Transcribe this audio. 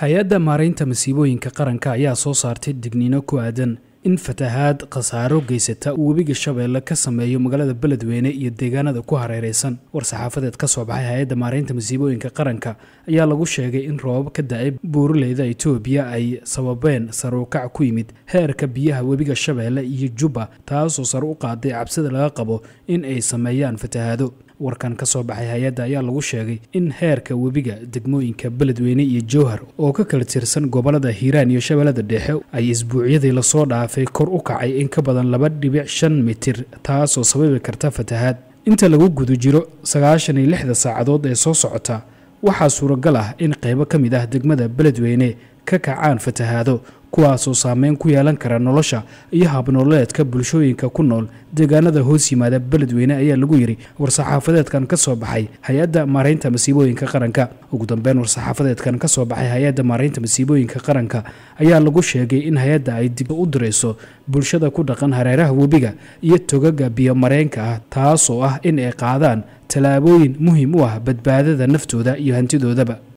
hay-adda maaraynta masiibooyinka qaranka ayaa soo saartay digniino ku aadan in fatahaad khasaaro geysata uu webiga shabeelle ka sameeyo magaalada beledweyne iyo deegaanada ku hareereysan war-saxaafadeed ka soo baxay hay-adda maaraynta masiibooyinka qaranka ayaa lagu sheegay in roobab ka da-ay buuraleyda itoobiya ay sababeen saruukac ku yimid heerka biyaha webiga shabeelle iyo jubba taasoo sar u qaaday cabsida laga qabo in ay sameeyaan fatahaado warkan ka soo baxay hay-adda ayaa lagu sheegay in heerka webiga degmooyinka beledweyne iyo jowhar oo ka kala tirsan gobollada hiiraan iyo shabeellada dhexe ay isbuucyadii lasoo dhaafay kor u kacay in ka badan laba dhibic shan mitir taasoo sababi karta fatahaad inta lagu guda jiro sagaashan iyo lixda saacadood ee soo socota waxaa suuragal ah in qaybo ka mid ah degmada beledweyne ka kacaan fatahaado kuwaasoo saameyn ku yeelan kara nolosha iyo habnoololeedka bulshooyinka ku nool deegaanada hoos yimaada beledweyne ayaa lagu yiri war-saxaafadeedkan ka soo baxay hay-adda maaraynta masiibooyinka qaranka ugu dambeyn war-saxaafadeedkan ka soo baxay hay-adda maaraynta masiibooyinka qaranka ayaa lagu sheegay in hay-adda ay dib u dirayso bulshada ku dhaqan hareeraha webiga iyo togaga biyomareenka ah taasoo ah in ay qaadaan tallaabooyin muhiim u ah badbaadada naftooda iyo hantidoodaba